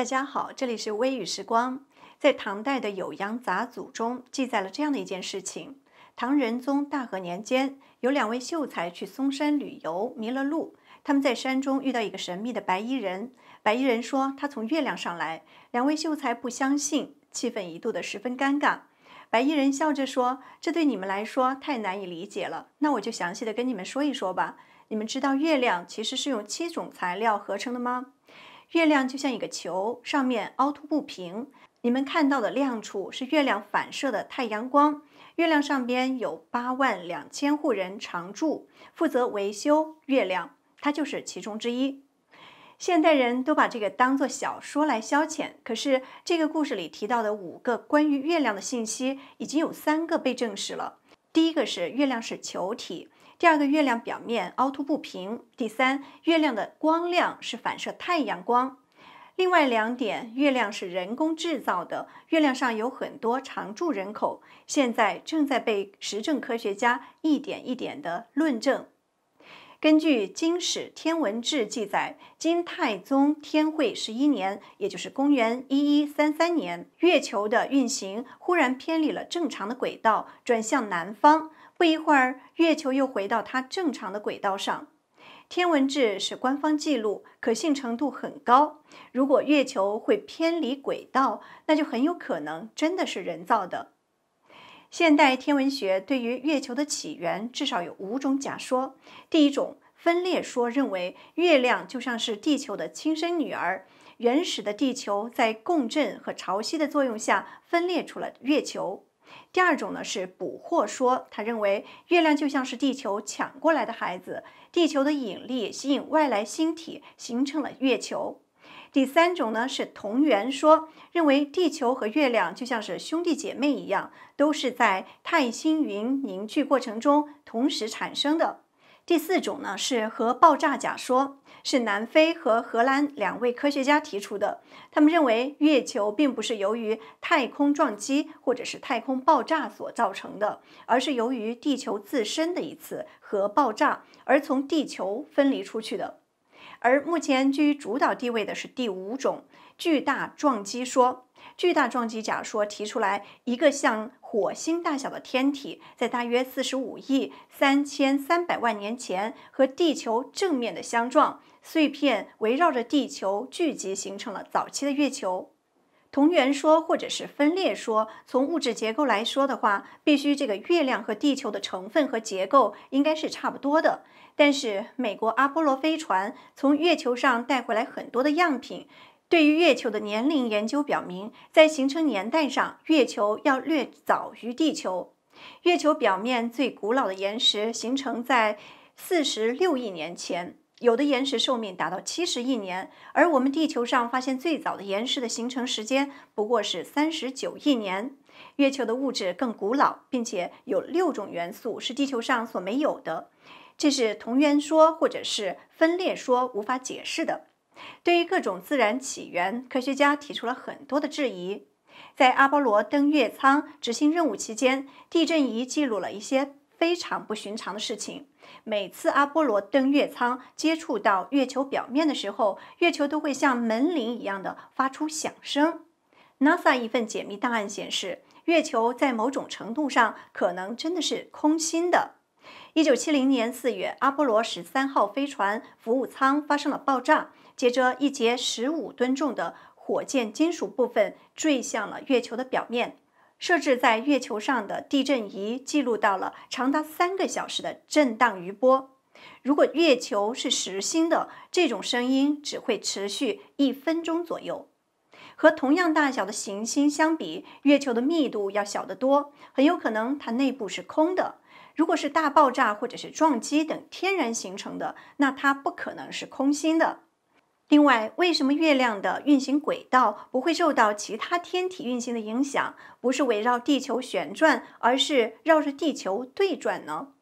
大家好，这里是微雨时光。在唐代的《酉阳杂俎》中记载了这样的一件事情：唐仁宗大和年间，有两位秀才去嵩山旅游，迷了路。他们在山中遇到一个神秘的白衣人，白衣人说他从月亮上来。两位秀才不相信，气氛一度的十分尴尬。白衣人笑着说：“这对你们来说太难以理解了，那我就详细的跟你们说一说吧。你们知道月亮其实是用七种材料合成的吗？”月亮就像一个球，上面凹凸不平。你们看到的亮处是月亮反射的太阳光。月亮上边有八万两千户人常住，负责维修月亮，它就是其中之一。现代人都把这个当作小说来消遣。可是这个故事里提到的五个关于月亮的信息，已经有三个被证实了。第一个是月亮是球体。第二个月亮表面凹凸不平。第三，月亮的光亮是反射太阳光。另外两点，月亮是人工制造的。月亮上有很多常住人口，现在正在被实证科学家一点一点的论证。根据《金史天文志》记载，金太宗天会十一年，也就是公元一一三三年，月球的运行忽然偏离了正常的轨道，转向南方。不一会儿，月球又回到它正常的轨道上。天文志是官方记录，可信程度很高。如果月球会偏离轨道，那就很有可能真的是人造的。现代天文学对于月球的起源至少有五种假说。第一种分裂说认为，月亮就像是地球的亲生女儿。原始的地球在共振和潮汐的作用下分裂出了月球。第二种呢是捕获说，他认为月亮就像是地球抢过来的孩子，地球的引力吸引外来星体形成了月球。第三种呢是同源说，认为地球和月亮就像是兄弟姐妹一样，都是在太星云凝聚过程中同时产生的。第四种呢是核爆炸假说。是南非和荷兰两位科学家提出的。他们认为，月球并不是由于太空撞击或者是太空爆炸所造成的，而是由于地球自身的一次核爆炸而从地球分离出去的。而目前居主导地位的是第五种巨大撞击说。巨大撞击假说提出来，一个像火星大小的天体在大约四十五亿三千三百万年前和地球正面的相撞，碎片围绕着地球聚集，形成了早期的月球。同源说或者是分裂说，从物质结构来说的话，必须这个月亮和地球的成分和结构应该是差不多的。但是美国阿波罗飞船从月球上带回来很多的样品。对于月球的年龄，研究表明，在形成年代上，月球要略早于地球。月球表面最古老的岩石形成在四十六亿年前，有的岩石寿命达到七十亿年，而我们地球上发现最早的岩石的形成时间不过是三十九亿年。月球的物质更古老，并且有六种元素是地球上所没有的，这是同源说或者是分裂说无法解释的。对于各种自然起源，科学家提出了很多的质疑。在阿波罗登月舱执行任务期间，地震仪记录了一些非常不寻常的事情。每次阿波罗登月舱接触到月球表面的时候，月球都会像门铃一样的发出响声。NASA 一份解密档案显示，月球在某种程度上可能真的是空心的。1970年4月，阿波罗13号飞船服务舱发生了爆炸。接着，一节十五吨重的火箭金属部分坠向了月球的表面。设置在月球上的地震仪记录到了长达三个小时的震荡余波。如果月球是实心的，这种声音只会持续一分钟左右。和同样大小的行星相比，月球的密度要小得多，很有可能它内部是空的。如果是大爆炸或者是撞击等天然形成的，那它不可能是空心的。另外，为什么月亮的运行轨道不会受到其他天体运行的影响，不是围绕地球旋转，而是绕着地球对转呢？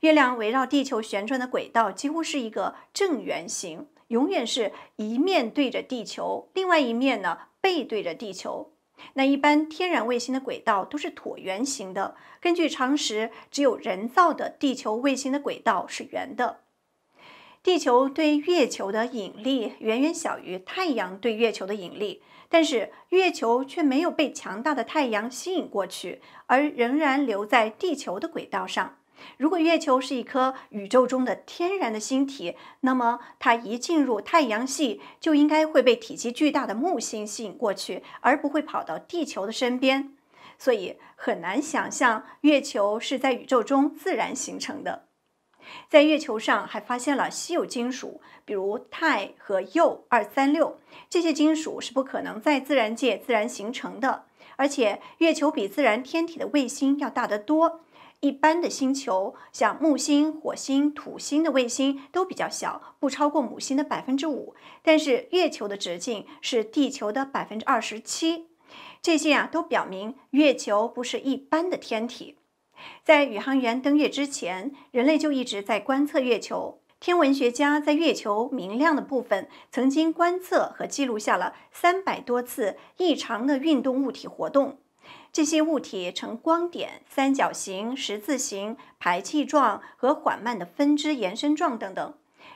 月亮围绕地球旋转的轨道几乎是一个正圆形，永远是一面对着地球，另外一面呢背对着地球。那一般天然卫星的轨道都是椭圆形的，根据常识，只有人造的地球卫星的轨道是圆的。地球对月球的引力远远小于太阳对月球的引力，但是月球却没有被强大的太阳吸引过去，而仍然留在地球的轨道上。如果月球是一颗宇宙中的天然的星体，那么它一进入太阳系就应该会被体积巨大的木星吸引过去，而不会跑到地球的身边。所以很难想象月球是在宇宙中自然形成的。在月球上还发现了稀有金属，比如钛和铀二三六。这些金属是不可能在自然界自然形成的。而且，月球比自然天体的卫星要大得多。一般的星球，像木星、火星、土星的卫星都比较小，不超过母星的百分之五。但是，月球的直径是地球的百分之二十七。这些啊，都表明月球不是一般的天体。在宇航员登月之前，人类就一直在观测月球。天文学家在月球明亮的部分曾经观测和记录下了三百多次异常的运动物体活动。这些物体呈光点、三角形、十字形、排气状和缓慢的分支延伸状等等。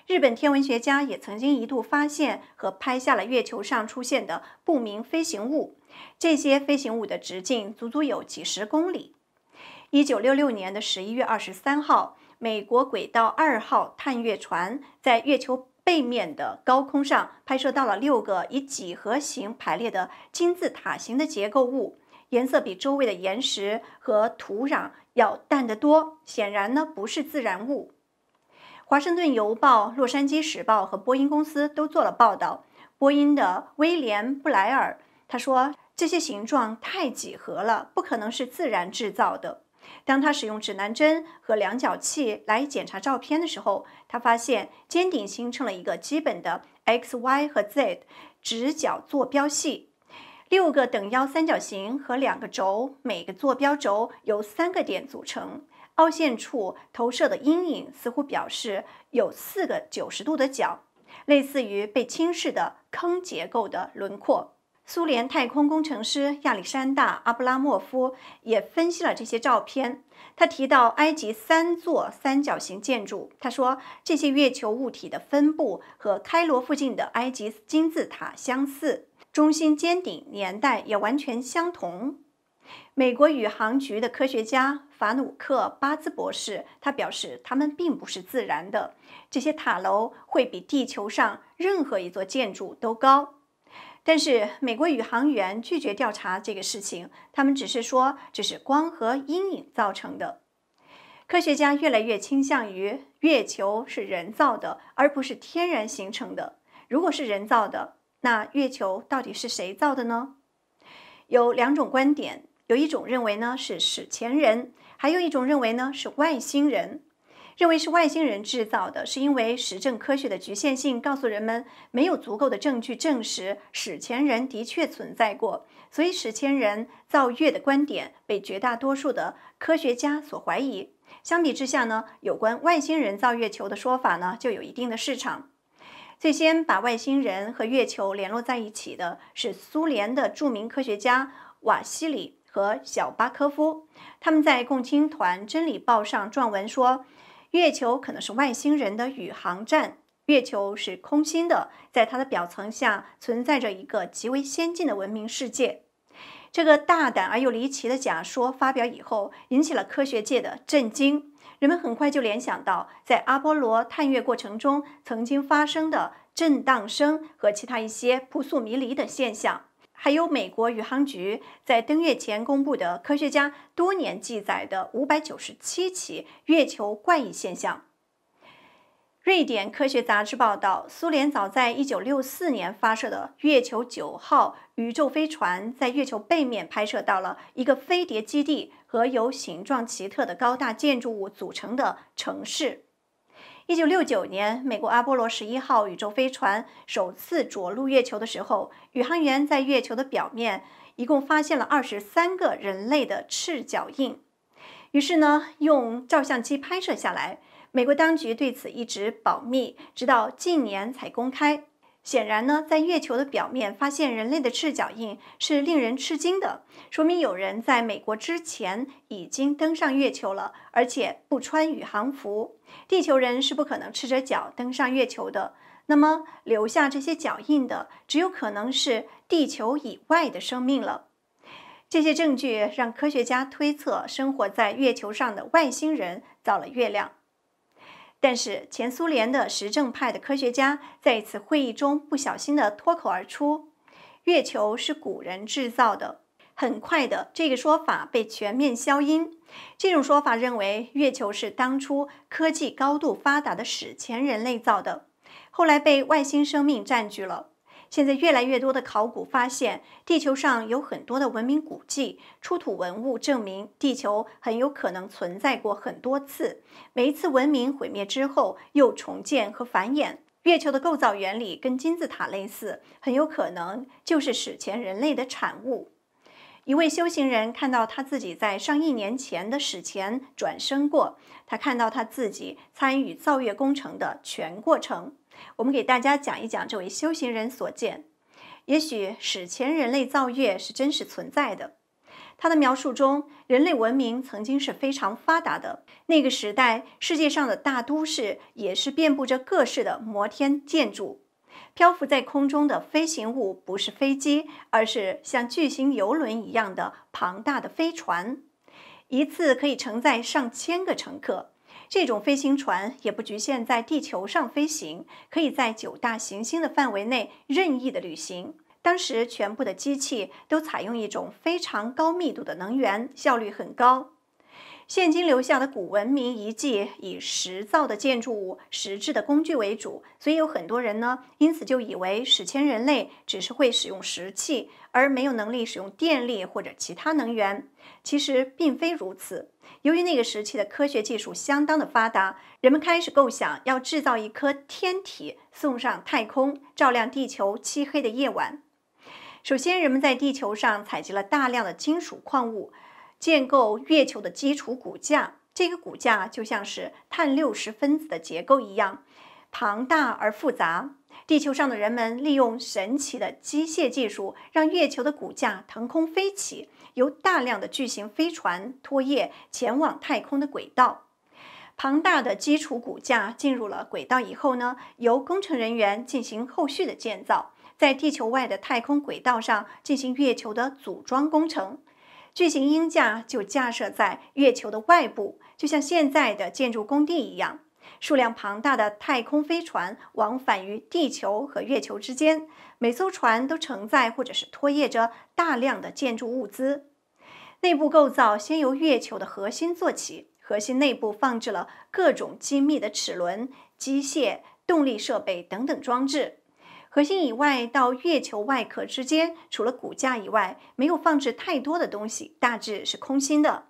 日本天文学家也曾经一度发现和拍下了月球上出现的不明飞行物。这些飞行物的直径足足有几十公里。一九六六年的十一月二十三号，美国轨道二号探月船在月球背面的高空上拍摄到了六个以几何形排列的金字塔形的结构物，颜色比周围的岩石和土壤要淡得多，显然呢不是自然物。华盛顿邮报、洛杉矶时报和波音公司都做了报道。波音的威廉·布莱尔他说：“这些形状太几何了，不可能是自然制造的。”当他使用指南针和量角器来检查照片的时候，他发现尖顶形成了一个基本的 x、y 和 z 直角坐标系。六个等腰三角形和两个轴，每个坐标轴由三个点组成。凹陷处投射的阴影似乎表示有四个九十度的角，类似于被侵蚀的坑结构的轮廓。苏联太空工程师亚历山大·阿布拉莫夫也分析了这些照片。他提到埃及三座三角形建筑，他说这些月球物体的分布和开罗附近的埃及金字塔相似，中心尖顶年代也完全相同。美国宇航局的科学家法努克·巴兹博士他表示，它们并不是自然的，这些塔楼会比地球上任何一座建筑都高。但是美国宇航员拒绝调查这个事情，他们只是说这是光和阴影造成的。科学家越来越倾向于月球是人造的，而不是天然形成的。如果是人造的，那月球到底是谁造的呢？有两种观点，有一种认为呢是史前人，还有一种认为呢是外星人。认为是外星人制造的，是因为实证科学的局限性告诉人们，没有足够的证据证实史前人的确存在过，所以史前人造月的观点被绝大多数的科学家所怀疑。相比之下呢，有关外星人造月球的说法呢就有一定的市场。最先把外星人和月球联络在一起的是苏联的著名科学家瓦西里和小巴科夫，他们在共青团真理报上撰文说。月球可能是外星人的宇航站。月球是空心的，在它的表层下存在着一个极为先进的文明世界。这个大胆而又离奇的假说发表以后，引起了科学界的震惊。人们很快就联想到，在阿波罗探月过程中曾经发生的震荡声和其他一些扑朔迷离的现象。还有美国宇航局在登月前公布的科学家多年记载的五百九十七起月球怪异现象。瑞典科学杂志报道，苏联早在一九六四年发射的月球九号宇宙飞船，在月球背面拍摄到了一个飞碟基地和由形状奇特的高大建筑物组成的城市。一九六九年，美国阿波罗十一号宇宙飞船首次着陆月球的时候，宇航员在月球的表面一共发现了二十三个人类的赤脚印，于是呢，用照相机拍摄下来。美国当局对此一直保密，直到近年才公开。显然呢，在月球的表面发现人类的赤脚印是令人吃惊的，说明有人在美国之前已经登上月球了，而且不穿宇航服。地球人是不可能赤着脚登上月球的，那么留下这些脚印的，只有可能是地球以外的生命了。这些证据让科学家推测，生活在月球上的外星人造了月亮。但是前苏联的实证派的科学家在一次会议中不小心的脱口而出：“月球是古人制造的。”很快的，这个说法被全面消音。这种说法认为，月球是当初科技高度发达的史前人类造的，后来被外星生命占据了。现在越来越多的考古发现，地球上有很多的文明古迹，出土文物证明，地球很有可能存在过很多次。每一次文明毁灭之后，又重建和繁衍。月球的构造原理跟金字塔类似，很有可能就是史前人类的产物。一位修行人看到他自己在上亿年前的史前转生过，他看到他自己参与造月工程的全过程。我们给大家讲一讲这位修行人所见，也许史前人类造月是真实存在的。他的描述中，人类文明曾经是非常发达的。那个时代，世界上的大都市也是遍布着各式的摩天建筑。漂浮在空中的飞行物不是飞机，而是像巨型游轮一样的庞大的飞船，一次可以承载上千个乘客。这种飞行船也不局限在地球上飞行，可以在九大行星的范围内任意的旅行。当时，全部的机器都采用一种非常高密度的能源，效率很高。现今留下的古文明遗迹以石造的建筑物、石制的工具为主，所以有很多人呢，因此就以为史前人类只是会使用石器，而没有能力使用电力或者其他能源。其实并非如此，由于那个时期的科学技术相当的发达，人们开始构想要制造一颗天体送上太空，照亮地球漆黑的夜晚。首先，人们在地球上采集了大量的金属矿物。建构月球的基础骨架，这个骨架就像是碳六十分子的结构一样，庞大而复杂。地球上的人们利用神奇的机械技术，让月球的骨架腾空飞起，由大量的巨型飞船拖曳前往太空的轨道。庞大的基础骨架进入了轨道以后呢，由工程人员进行后续的建造，在地球外的太空轨道上进行月球的组装工程。巨型鹰架就架设在月球的外部，就像现在的建筑工地一样。数量庞大的太空飞船往返于地球和月球之间，每艘船都承载或者是拖曳着大量的建筑物资。内部构造先由月球的核心做起，核心内部放置了各种精密的齿轮、机械、动力设备等等装置。核心以外到月球外壳之间，除了骨架以外，没有放置太多的东西，大致是空心的。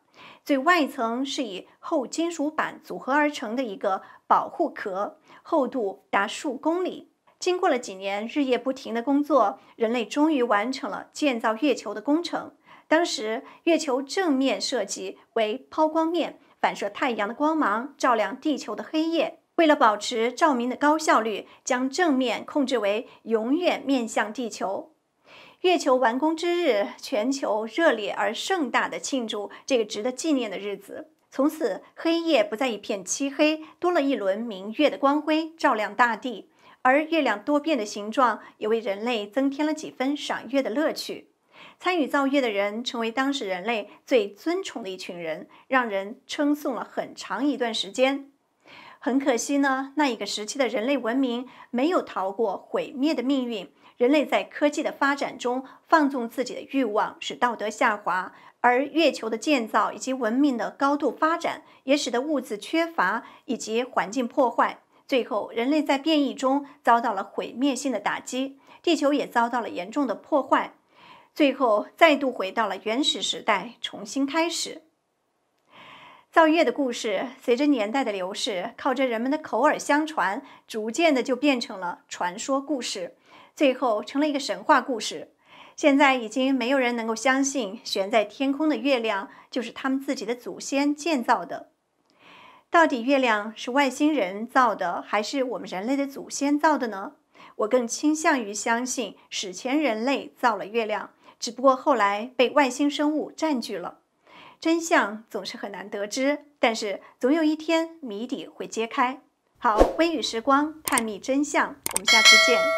最外层是以厚金属板组合而成的一个保护壳，厚度达数公里。经过了几年日夜不停的工作，人类终于完成了建造月球的工程。当时，月球正面设计为抛光面，反射太阳的光芒，照亮地球的黑夜。为了保持照明的高效率，将正面控制为永远面向地球。月球完工之日，全球热烈而盛大的庆祝这个值得纪念的日子。从此，黑夜不再一片漆黑，多了一轮明月的光辉照亮大地。而月亮多变的形状也为人类增添了几分赏月的乐趣。参与造月的人成为当时人类最尊崇的一群人，让人称颂了很长一段时间。很可惜呢，那一个时期的人类文明没有逃过毁灭的命运。人类在科技的发展中放纵自己的欲望，使道德下滑；而月球的建造以及文明的高度发展，也使得物资缺乏以及环境破坏。最后，人类在变异中遭到了毁灭性的打击，地球也遭到了严重的破坏，最后再度回到了原始时代，重新开始。造月的故事，随着年代的流逝，靠着人们的口耳相传，逐渐的就变成了传说故事，最后成了一个神话故事。现在已经没有人能够相信，悬在天空的月亮就是他们自己的祖先建造的。到底月亮是外星人造的，还是我们人类的祖先造的呢？我更倾向于相信史前人类造了月亮，只不过后来被外星生物占据了。真相总是很难得知，但是总有一天谜底会揭开。好，微雨时光探秘真相，我们下次见。